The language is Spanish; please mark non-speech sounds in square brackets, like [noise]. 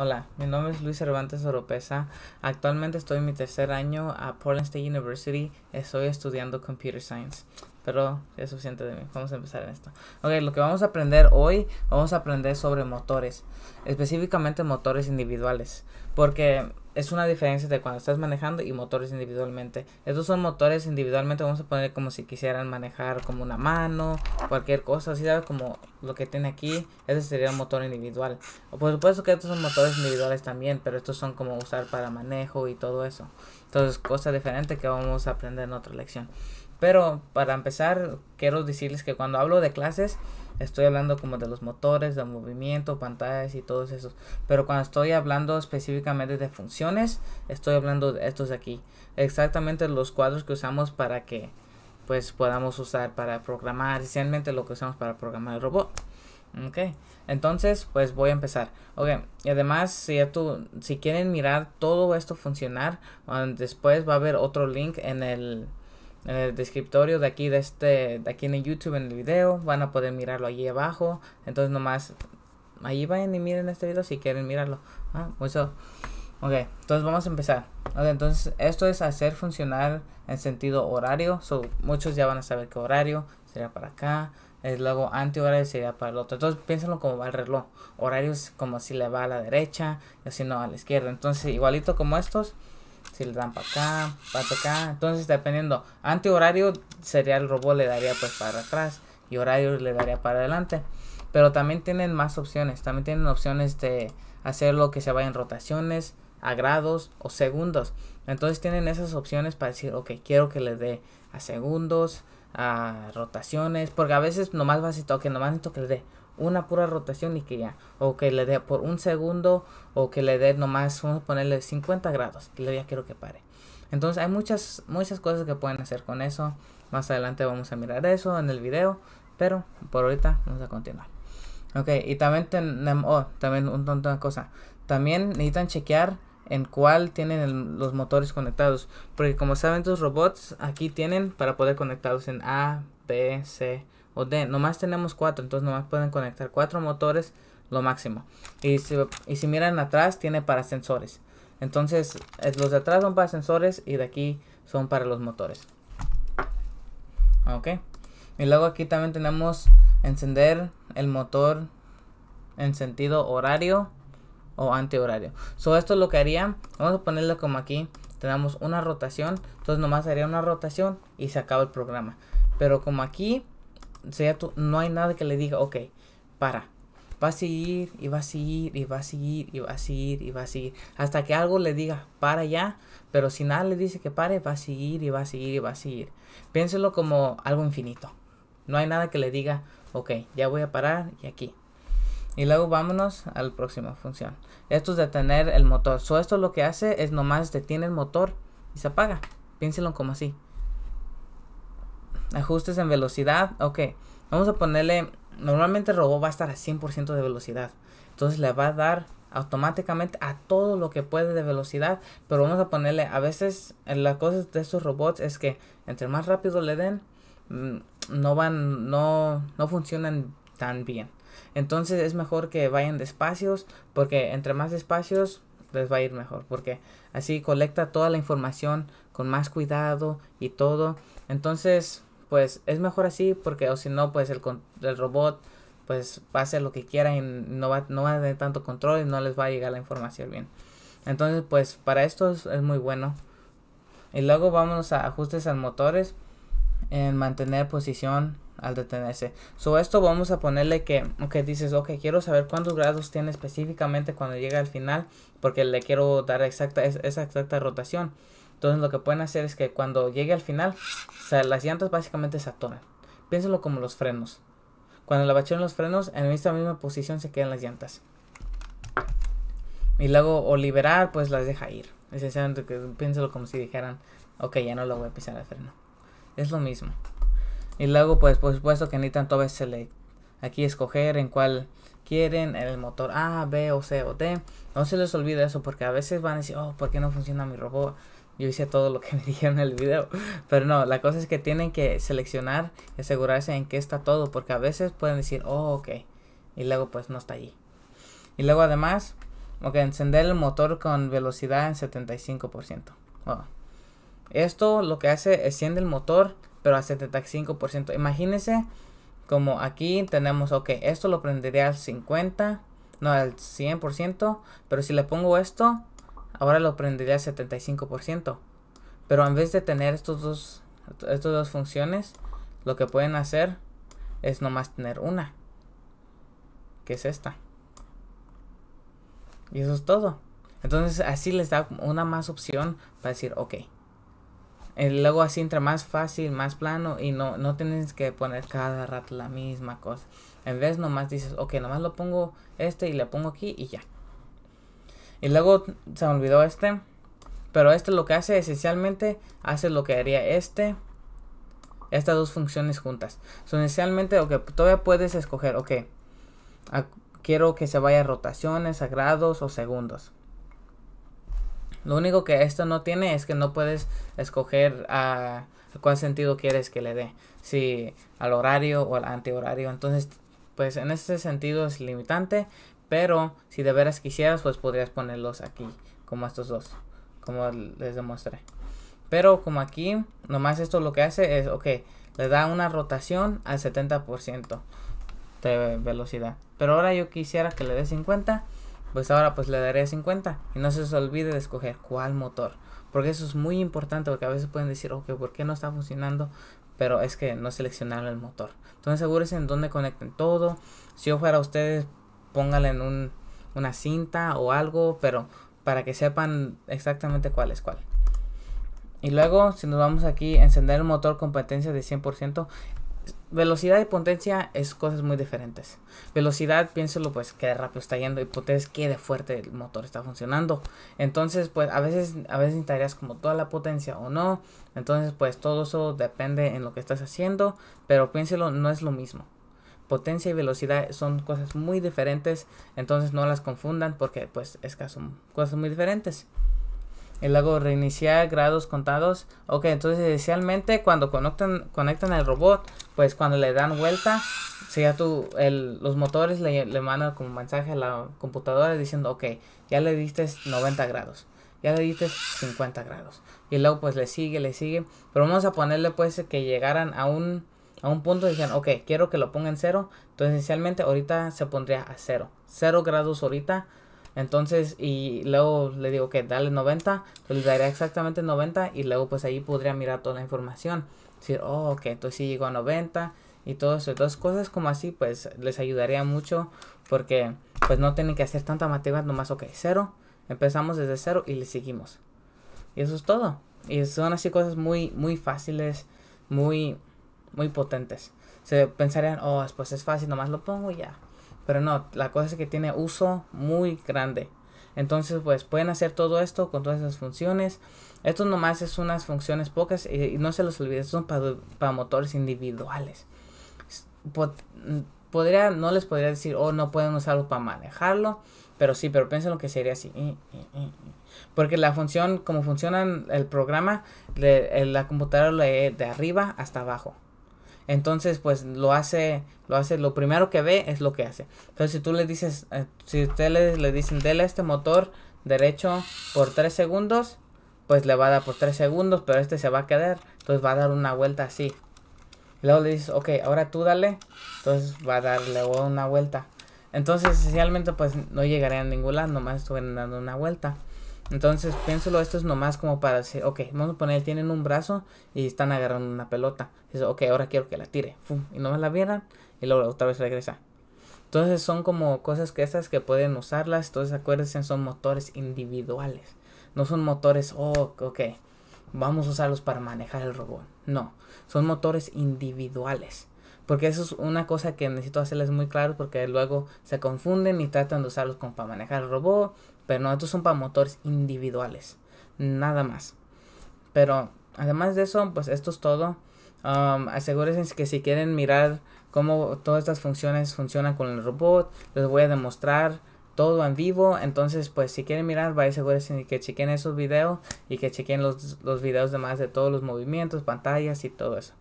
Hola, mi nombre es Luis Cervantes Oropesa. Actualmente estoy en mi tercer año a Portland State University. Estoy estudiando Computer Science. Pero es suficiente de mí. Vamos a empezar en esto. Ok, lo que vamos a aprender hoy, vamos a aprender sobre motores. Específicamente motores individuales. Porque es una diferencia de cuando estás manejando y motores individualmente. Estos son motores individualmente, vamos a poner como si quisieran manejar como una mano, cualquier cosa, así sabes como lo que tiene aquí, ese sería un motor individual. O por supuesto que estos son motores individuales también, pero estos son como usar para manejo y todo eso. Entonces, cosa diferente que vamos a aprender en otra lección. Pero para empezar, quiero decirles que cuando hablo de clases, estoy hablando como de los motores, de movimiento, pantallas y todos esos. Pero cuando estoy hablando específicamente de funciones, estoy hablando de estos de aquí. Exactamente los cuadros que usamos para que pues podamos usar para programar, especialmente lo que usamos para programar el robot. Ok, entonces pues voy a empezar. Ok, y además si, tú, si quieren mirar todo esto funcionar, ah, después va a haber otro link en el, en el descriptorio de aquí de este, de aquí en el YouTube en el video, van a poder mirarlo allí abajo, entonces nomás ahí vayan y miren este video si quieren mirarlo. Ah, mucho. Pues ok, entonces vamos a empezar. entonces esto es hacer funcionar en sentido horario, so, muchos ya van a saber qué horario, sería para acá, es luego antihorario sería para el otro. Entonces piénsenlo como va el reloj. Horarios como si le va a la derecha y así no a la izquierda. Entonces igualito como estos, si le dan para acá, para acá. Entonces dependiendo, antihorario sería el robot le daría pues para atrás y horario le daría para adelante. Pero también tienen más opciones, también tienen opciones de hacerlo que se vaya en rotaciones, a grados o segundos. Entonces tienen esas opciones para decir, ok, quiero que le dé a segundos, a rotaciones, porque a veces nomás y que nomás necesito que le dé una pura rotación y que ya, o que le dé por un segundo, o que le dé nomás, vamos a ponerle 50 grados, y le ya quiero que pare. Entonces hay muchas, muchas cosas que pueden hacer con eso, más adelante vamos a mirar eso en el video, pero por ahorita vamos a continuar. Ok, y también, oh, también un también de cosa, también necesitan chequear en cuál tienen los motores conectados. Porque como saben los robots, aquí tienen para poder conectarlos en A, B, C o D. Nomás tenemos cuatro, entonces nomás pueden conectar cuatro motores lo máximo. Y si, y si miran atrás, tiene para sensores. Entonces, los de atrás son para sensores y de aquí son para los motores. Ok. Y luego aquí también tenemos encender el motor en sentido horario o antihorario. So esto lo que haría, vamos a ponerlo como aquí, tenemos una rotación, entonces nomás haría una rotación y se acaba el programa. Pero como aquí, sea tú, no hay nada que le diga, ok, para, va a seguir y va a seguir y va a seguir y va a seguir y va a seguir hasta que algo le diga para ya pero si nada le dice que pare va a seguir y va a seguir y va a seguir piénselo como algo infinito no hay nada que le diga ok ya voy a parar y aquí y luego vámonos a la próxima función. Esto es detener el motor. So, esto lo que hace es nomás detiene el motor y se apaga. Piénselo como así. Ajustes en velocidad. Ok. Vamos a ponerle... Normalmente el robot va a estar a 100% de velocidad. Entonces le va a dar automáticamente a todo lo que puede de velocidad. Pero vamos a ponerle... A veces la cosa de estos robots es que entre más rápido le den, mm, no van... No, no funcionan tan bien. Entonces es mejor que vayan despacios porque entre más despacios les va a ir mejor porque así colecta toda la información con más cuidado y todo. Entonces pues es mejor así porque o si no pues el, el robot pues va a hacer lo que quiera y no va, no a tener tanto control y no les va a llegar la información bien. Entonces pues para esto es, muy bueno. Y luego vamos a ajustes al motores en mantener posición al detenerse. sobre esto vamos a ponerle que, dices, ok, quiero saber cuántos grados tiene específicamente cuando llega al final, porque le quiero dar exacta, esa exacta rotación. Entonces lo que pueden hacer es que cuando llegue al final, las llantas básicamente se atoran. Piénselo como los frenos. Cuando la bachean los frenos, en esta misma posición se quedan las llantas. Y luego, o liberar, pues las deja ir. Esencialmente, piénselo como si dijeran, ok, ya no lo voy a pisar al freno. Es lo mismo. Y luego, pues, por supuesto que necesitan se select. Aquí escoger en cuál quieren el motor A, B o C o D. No se les olvide eso porque a veces van a decir, oh, ¿por qué no funciona mi robot? Yo hice todo lo que [laughs] me dijeron en el video. Pero no, la cosa es que tienen que seleccionar y asegurarse en qué está todo. Porque a veces pueden decir, oh, ok. Y luego pues no está allí. Y luego además, ok, encender el motor con velocidad en 75%. Esto lo que hace es enciende el motor pero al 75%. Imagínense como aquí tenemos, ok, esto lo prendería al 50, no al 100%, pero si le pongo esto, ahora lo prendería al 75%. Pero en vez de tener estos dos, estas dos funciones, lo que pueden hacer es nomás tener una, que es esta. Y eso es todo. Entonces así les da una más opción para decir, ok, el luego así entra más fácil, más plano y no, no tienes que poner cada rato la misma cosa. En vez nomás dices, ok, nomás lo pongo este y le pongo aquí y ya. Y luego se me olvidó este. Pero este lo que hace esencialmente, hace lo que haría este. Estas dos funciones juntas. esencialmente, ok, todavía puedes escoger, ok. quiero que se vaya a rotaciones, a grados o segundos. Lo único que esto no tiene es que no puedes escoger a, cuál sentido quieres que le dé. Si al horario o al antihorario. Entonces, pues en ese sentido es limitante. Pero si de veras quisieras, pues podrías ponerlos aquí. Como estos dos. Como les demostré. Pero como aquí, nomás esto lo que hace es, ok, le da una rotación al 70% de velocidad. Pero ahora yo quisiera que le dé 50 pues ahora pues le daré 50 y no se olvide de escoger cuál motor. Porque eso es muy importante porque a veces pueden decir, ok, ¿por qué no está funcionando? Pero es que no seleccionaron el motor. Entonces asegúrense en dónde conecten todo. Si yo fuera ustedes, pónganle en un, una cinta o algo, pero para que sepan exactamente cuál es cuál. Y luego, si nos vamos aquí, encender el motor competencia de 100% velocidad y potencia es cosas muy diferentes. Velocidad, piénselo, pues qué rápido está yendo y potencia, qué de fuerte el motor está funcionando. Entonces, pues a veces, a veces necesitarías como toda la potencia o no. Entonces, pues todo eso depende en lo que estás haciendo, pero piénselo, no es lo mismo. Potencia y velocidad son cosas muy diferentes, entonces no las confundan porque pues es que son cosas muy diferentes y luego reiniciar grados contados. Ok, entonces inicialmente cuando conectan, conectan el robot, pues cuando le dan vuelta, sea tú, el, los motores le, le mandan como mensaje a la computadora diciendo, ok, ya le diste 90 grados, ya le diste 50 grados. Y luego pues le sigue, le sigue. Pero vamos a ponerle pues que llegaran a un, a un punto y dijeran, ok, quiero que lo pongan en cero. Entonces inicialmente ahorita se pondría a cero. Cero grados ahorita entonces, y luego le digo que dale 90, pues le daría exactamente 90 y luego pues ahí podría mirar toda la información. Decir, oh, ok, entonces sí llegó a 90 y todo eso. Entonces, cosas como así pues les ayudaría mucho porque pues no tienen que hacer tanta matemática, nomás, ok, cero, empezamos desde cero y le seguimos. Y eso es todo. Y son así cosas muy, muy fáciles, muy, muy potentes. Se pensarían, oh, pues es fácil, nomás lo pongo y ya. Pero no, la cosa es que tiene uso muy grande. Entonces, pues pueden hacer todo esto con todas esas funciones. Esto nomás es unas funciones pocas y, no se los olviden, son para, motores individuales. podría, no les podría decir, oh, no pueden usarlo para manejarlo, pero sí, pero piensen lo que sería así. Porque la función, como funciona el programa, la computadora lee de arriba hasta abajo. Entonces, pues lo hace, lo hace, lo primero que ve es lo que hace. Entonces, si tú le dices, eh, si ustedes le dicen, dele este motor derecho por 3 segundos, pues le va a dar por 3 segundos, pero este se va a quedar. Entonces va a dar una vuelta así. Y luego le dices, ok, ahora tú dale. Entonces va a darle una vuelta. Entonces, esencialmente, pues no llegaría a ningún lado, nomás estuvieron dando una vuelta. Entonces, piénsalo, esto es nomás como para decir, ok, vamos a poner, tienen un brazo y están agarrando una pelota. eso ok, ahora quiero que la tire. y y nomás la vieran y luego otra vez regresa. Entonces son como cosas que esas que pueden usarlas. Entonces acuérdense, son motores individuales. No son motores, oh, ok, vamos a usarlos para manejar el robot. No, son motores individuales. Porque eso es una cosa que necesito hacerles muy claro porque luego se confunden y tratan de usarlos como para manejar el robot pero no, estos son para motores individuales. Nada más. Pero además de eso, pues esto es todo. Um, asegúrense que si quieren mirar cómo todas estas funciones funcionan con el robot, les voy a demostrar todo en vivo. Entonces, pues si quieren mirar, vaya asegúrense que chequen esos videos y que chequen los, los videos demás de todos los movimientos, pantallas y todo eso.